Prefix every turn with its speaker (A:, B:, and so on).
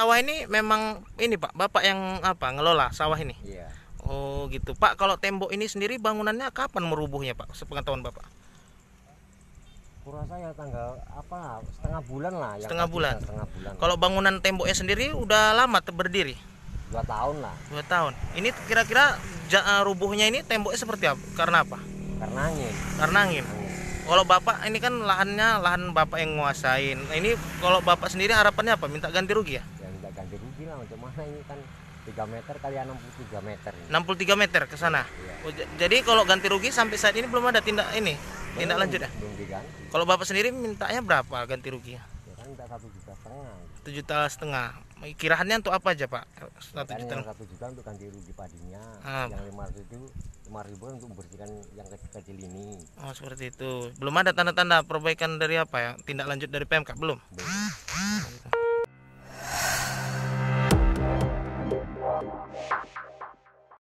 A: sawah ini memang ini Pak, Bapak yang apa ngelola sawah ini? Iya. Oh, gitu. Pak, kalau tembok ini sendiri bangunannya kapan merubuhnya, Pak? Sepengetahuan Bapak.
B: Kurasa ya tanggal apa? Setengah bulan lah yang Setengah bulan. Setengah bulan. Kalau
A: bangunan temboknya sendiri udah lama berdiri? Dua tahun lah. Dua tahun. Ini kira-kira eh, rubuhnya ini temboknya seperti apa? Karena apa? Karena angin. Karena angin. angin kalau bapak ini kan lahannya lahan bapak yang nguasain nah, ini kalau bapak sendiri harapannya apa minta ganti rugi ya
B: ganti rugi lah macam mana ini kan 3 meter kali 63 ya, meter ini. 63
A: meter ke sana. Iya. Oh, jadi kalau ganti rugi sampai saat ini belum ada tindak ini. Belum, tindak lanjut ya? Belum diganti. Kalau Bapak sendiri mintanya berapa ganti rugi? Ya
B: kan minta 1 juta setengah.
A: 1 juta setengah. kirahannya untuk apa aja, Pak? 1 juta. Yang
B: 1 juta untuk ganti rugi padinya. hmm. Yang 500 itu 5 ribu untuk membersihkan yang kecil-kecil ini.
A: Oh, seperti itu. Belum ada tanda-tanda perbaikan dari apa ya? Tindak lanjut dari PMK belum? Belum.